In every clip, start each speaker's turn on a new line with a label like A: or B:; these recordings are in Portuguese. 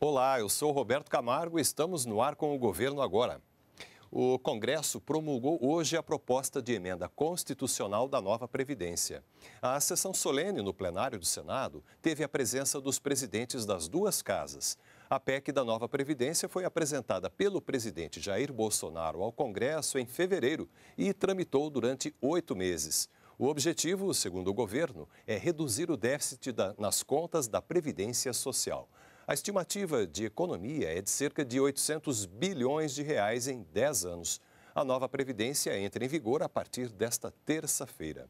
A: Olá, eu sou Roberto Camargo e estamos no ar com o governo agora. O Congresso promulgou hoje a proposta de emenda constitucional da nova Previdência. A sessão solene no plenário do Senado teve a presença dos presidentes das duas casas. A PEC da nova Previdência foi apresentada pelo presidente Jair Bolsonaro ao Congresso em fevereiro e tramitou durante oito meses. O objetivo, segundo o governo, é reduzir o déficit da, nas contas da Previdência Social. A estimativa de economia é de cerca de 800 bilhões de reais em 10 anos. A nova Previdência entra em vigor a partir desta terça-feira.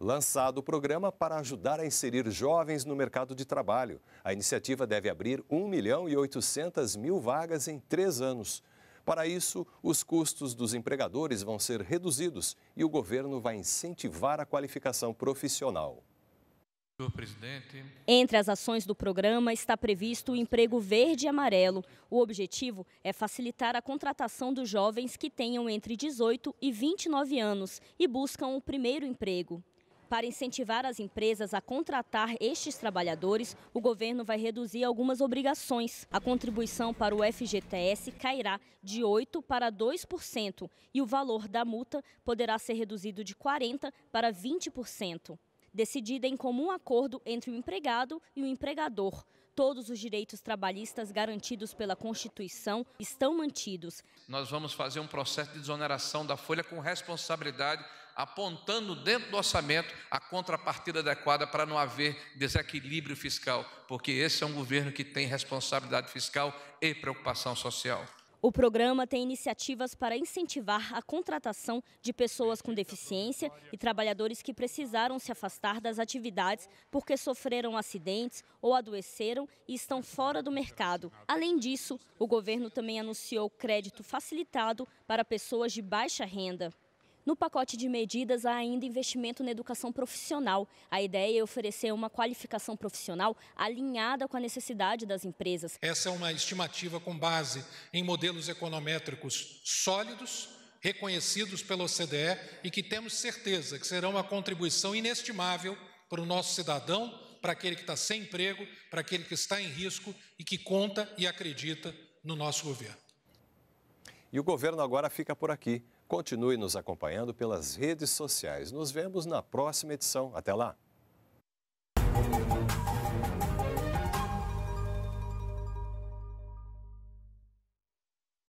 A: Lançado o programa para ajudar a inserir jovens no mercado de trabalho. A iniciativa deve abrir 1 milhão e 800 mil vagas em três anos. Para isso, os custos dos empregadores vão ser reduzidos e o governo vai incentivar a qualificação profissional.
B: Entre as ações do programa está previsto o emprego verde e amarelo. O objetivo é facilitar a contratação dos jovens que tenham entre 18 e 29 anos e buscam o primeiro emprego. Para incentivar as empresas a contratar estes trabalhadores, o governo vai reduzir algumas obrigações. A contribuição para o FGTS cairá de 8% para 2% e o valor da multa poderá ser reduzido de 40% para 20% decidida em comum acordo entre o empregado e o empregador. Todos os direitos trabalhistas garantidos pela Constituição estão mantidos.
C: Nós vamos fazer um processo de desoneração da folha com responsabilidade, apontando dentro do orçamento a contrapartida adequada para não haver desequilíbrio fiscal, porque esse é um governo que tem responsabilidade fiscal e preocupação social.
B: O programa tem iniciativas para incentivar a contratação de pessoas com deficiência e trabalhadores que precisaram se afastar das atividades porque sofreram acidentes ou adoeceram e estão fora do mercado. Além disso, o governo também anunciou crédito facilitado para pessoas de baixa renda. No pacote de medidas há ainda investimento na educação profissional. A ideia é oferecer uma qualificação profissional alinhada com a necessidade das empresas.
D: Essa é uma estimativa com base em modelos econométricos sólidos, reconhecidos pela OCDE e que temos certeza que serão uma contribuição inestimável para o nosso cidadão, para aquele que está sem emprego, para aquele que está em risco e que conta e acredita no nosso governo.
A: E o governo agora fica por aqui. Continue nos acompanhando pelas redes sociais. Nos vemos na próxima edição. Até lá!